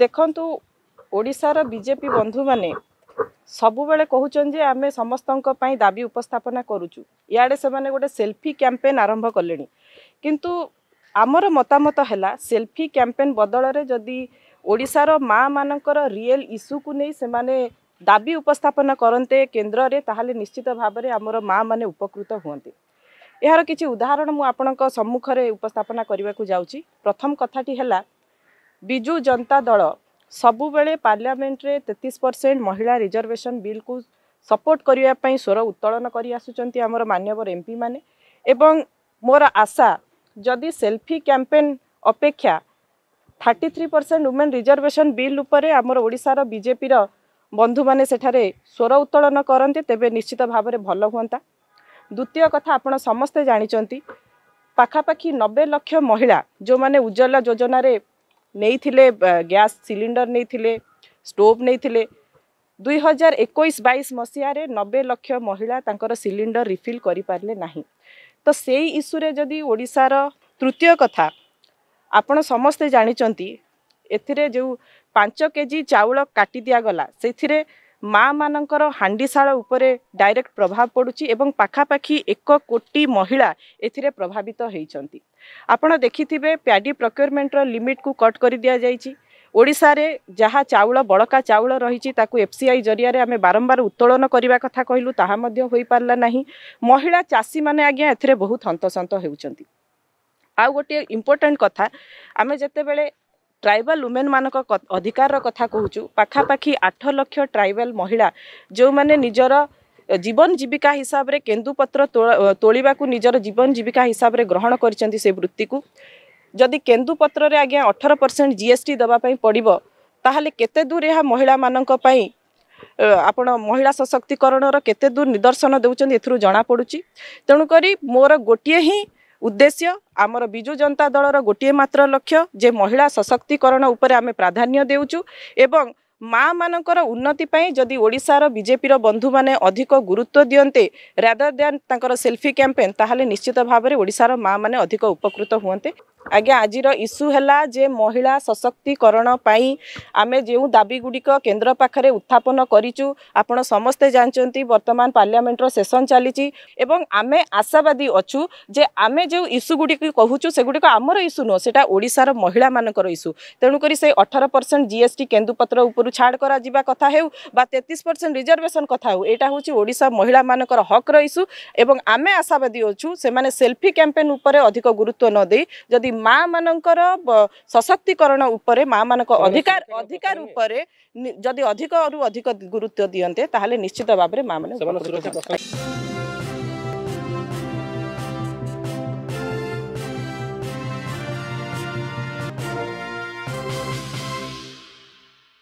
ଦେଖନ୍ତୁ ଓଡ଼ିଶାର ବିଜେପି ବନ୍ଧୁମାନେ ସବୁବେଳେ କହୁଛନ୍ତି ଯେ ଆମେ ସମସ୍ତଙ୍କ ପାଇଁ ଦାବି ଉପସ୍ଥାପନା କରୁଛୁ ଇଆଡ଼େ ସେମାନେ ଗୋଟେ ସେଲ୍ଫି କ୍ୟାମ୍ପେନ୍ ଆରମ୍ଭ କଲେଣି କିନ୍ତୁ ଆମର ମତାମତ ହେଲା ସେଲ୍ଫି କ୍ୟାମ୍ପେନ୍ ବଦଳରେ ଯଦି ଓଡ଼ିଶାର ମାନଙ୍କର ରିଏଲ୍ ଇସ୍ୟୁକୁ ନେଇ ସେମାନେ ଦାବି ଉପସ୍ଥାପନ କରନ୍ତେ କେନ୍ଦ୍ରରେ ତାହେଲେ ନିଶ୍ଚିତ ଭାବରେ ଆମର ମାଆମାନେ ଉପକୃତ ହୁଅନ୍ତେ ଏହାର କିଛି ଉଦାହରଣ ମୁଁ ଆପଣଙ୍କ ସମ୍ମୁଖରେ ଉପସ୍ଥାପନା କରିବାକୁ ଯାଉଛି ପ୍ରଥମ କଥାଟି ହେଲା ବିଜୁ ଜନତା ଦଳ ସବୁବେଳେ ପାର୍ଲାମେଣ୍ଟରେ ତେତିଶ ପରସେଣ୍ଟ ମହିଳା ରିଜର୍ଭେସନ୍ ବିଲ୍କୁ ସପୋର୍ଟ କରିବା ପାଇଁ ସ୍ୱର ଉତ୍ତୋଳନ করে আসুচার ଆମର ମାନ୍ୟବର ଏମ୍ପି ମାନେ ଏବଂ ମୋର ଆଶା ଯଦି ସେଲ୍ଫି କ୍ୟାମ୍ପେନ୍ ଅପେକ୍ଷା thirty three percent women reservation bill উপরে আমার ওড়শার বিজেপি বন্ধু মানে সেঠারে স্বর উত্তোলন করতে তেবে নিশ্চিত ভাবে ভাল হুঁতা দ্বিতীয় কথা আপনার সমস্তে জাঁচ পাখাপাখি নবে লক্ষ মহিলা যে উজ্জ্বলা যোজনার ନେଇଥିଲେ ଗ୍ୟାସ୍ ସିଲିଣ୍ଡର ନେଇଥିଲେ ଷ୍ଟୋଭ୍ ନେଇଥିଲେ ଦୁଇ ହଜାର ଏକୋଇଶ ବାଇଶ ମସିହାରେ ନବେ ଲକ୍ଷ ମହିଳା ତାଙ୍କର ସିଲିଣ୍ଡର ରିଫିଲ୍ କରିପାରିଲେ ନାହିଁ ତ ସେଇ ଇସ୍ୟୁରେ ଯଦି ଓଡ଼ିଶାର ତୃତୀୟ କଥା ଆପଣ ସମସ୍ତେ ଜାଣିଛନ୍ତି ଏଥିରେ ଯେଉଁ ପାଞ୍ଚ କେ ଜି ଚାଉଳ କାଟି ଦିଆଗଲା ସେଥିରେ ମାମାନଙ୍କର ହାଣ୍ଡିଶାଳ ଉପରେ ଡାଇରେକ୍ଟ ପ୍ରଭାବ ପଡ଼ୁଛି ଏବଂ ପାଖାପାଖି ଏକ କୋଟି ମହିଳା ଏଥିରେ ପ୍ରଭାବିତ ହେଇଛନ୍ତି ଆପଣ ଦେଖିଥିବେ ପ୍ୟାଡି ପ୍ରକ୍ୟୁରମେଣ୍ଟର ଲିମିଟ୍କୁ କଟ୍ କରି ଦିଆଯାଇଛି ଓଡ଼ିଶାରେ ଯାହା ଚାଉଳ ବଳକା ଚାଉଳ ରହିଛି ତାକୁ ଏଫ୍ସିଆଇ ଜରିଆରେ ଆମେ ବାରମ୍ବାର ଉତ୍ତୋଳନ କରିବା କଥା କହିଲୁ ତାହା ମଧ୍ୟ ହୋଇପାରିଲା ନାହିଁ ମହିଳା ଚାଷୀମାନେ ଆଜ୍ଞା ଏଥିରେ ବହୁତ ହନ୍ତସନ୍ତ ହେଉଛନ୍ତି ଆଉ ଗୋଟିଏ ଇମ୍ପୋର୍ଟାଣ୍ଟ କଥା ଆମେ ଯେତେବେଳେ ଟ୍ରାଇବାଲ ଓମେନମାନଙ୍କ ଅଧିକାରର କଥା କହୁଛୁ ପାଖାପାଖି ଆଠ ଲକ୍ଷ ଟ୍ରାଇବାଲ ମହିଳା ଯେଉଁମାନେ ନିଜର ଜୀବନ ଜୀବିକା ହିସାବରେ କେନ୍ଦୁପତ୍ର ତୋଳିବାକୁ ନିଜର ଜୀବନ ଜୀବିକା ହିସାବରେ ଗ୍ରହଣ କରିଛନ୍ତି ସେ ବୃତ୍ତିକୁ ଯଦି କେନ୍ଦୁପତ୍ରରେ ଆଜ୍ଞା ଅଠର ପରସେଣ୍ଟ ଜି ଏସ୍ ଟି ଦେବା ପାଇଁ ପଡ଼ିବ ତାହେଲେ କେତେ ଦୂର ଏହା ମହିଳାମାନଙ୍କ ପାଇଁ ଆପଣ ମହିଳା ସଶକ୍ତିକରଣର କେତେ ଦୂର ନିଦର୍ଶନ ଦେଉଛନ୍ତି ଏଥିରୁ ଜଣାପଡ଼ୁଛି ତେଣୁକରି ମୋର ଗୋଟିଏ ହିଁ ଉଦ୍ଦେଶ୍ୟ ଆମର ବିଜୁ ଜନତା ଦଳର ଗୋଟିଏ ମାତ୍ର ଲକ୍ଷ୍ୟ ଯେ ମହିଳା ସଶକ୍ତିକରଣ ଉପରେ ଆମେ ପ୍ରାଧାନ୍ୟ ଦେଉଛୁ ଏବଂ ମାଆ ମାନଙ୍କର ଉନ୍ନତି ପାଇଁ ଯଦି ଓଡ଼ିଶାର ବିଜେପିର ବନ୍ଧୁମାନେ ଅଧିକ ଗୁରୁତ୍ୱ ଦିଅନ୍ତେ ରାଦର ଦ୍ୟାନ୍ ତାଙ୍କର ସେଲ୍ଫି କ୍ୟାମ୍ପେନ୍ ତାହେଲେ ନିଶ୍ଚିତ ଭାବରେ ଓଡ଼ିଶାର ମାଆ ମାନେ ଅଧିକ ଉପକୃତ ହୁଅନ୍ତେ ଆଜ୍ଞା ଆଜିର ଇସ୍ୟୁ ହେଲା ଯେ ମହିଳା ସଶକ୍ତିକରଣ ପାଇଁ ଆମେ ଯେଉଁ ଦାବିଗୁଡ଼ିକ କେନ୍ଦ୍ର ପାଖରେ ଉତ୍ଥାପନ କରିଛୁ ଆପଣ ସମସ୍ତେ ଜାଣିଛନ୍ତି ବର୍ତ୍ତମାନ ପାର୍ଲାମେଣ୍ଟର ସେସନ୍ ଚାଲିଛି ଏବଂ ଆମେ ଆଶାବାଦୀ ଅଛୁ ଯେ ଆମେ ଯେଉଁ ଇସ୍ୟୁ ଗୁଡ଼ିକ କହୁଛୁ ସେଗୁଡ଼ିକ ଆମର ଇସ୍ୟୁ ନୁହଁ ସେଇଟା ଓଡ଼ିଶାର ମହିଳାମାନଙ୍କର ଇସ୍ୟୁ ତେଣୁକରି ସେ ଅଠର ପରସେଣ୍ଟ ଜି ଏସ୍ ଟି କେନ୍ଦୁପତ୍ର ଉପରୁ ଛାଡ଼ କରାଯିବା କଥା ହେଉ ବା ତେତିଶ ପରସେଣ୍ଟ ରିଜର୍ଭେସନ୍ କଥା ହେଉ ଏଇଟା ହେଉଛି ଓଡ଼ିଶା ମହିଳାମାନଙ୍କର ହକ୍ର ଇସ୍ୟୁ ଏବଂ ଆମେ ଆଶାବାଦୀ ଅଛୁ ସେମାନେ ସେଲ୍ଫି କ୍ୟାମ୍ପେନ୍ ଉପରେ ଅଧିକ ଗୁରୁତ୍ୱ ନ ଦେଇ ଯଦି ମା ମାନଙ୍କର ସଶକ୍ତିକରଣ ଉପରେ ମାନଙ୍କ ଅଧିକାର ଅଧିକାର ଉପରେ ଯଦି ଅଧିକରୁ ଅଧିକ ଗୁରୁତ୍ୱ ଦିଅନ୍ତେ ତାହେଲେ ନିଶ୍ଚିତ ଭାବରେ ମାଆମାନେ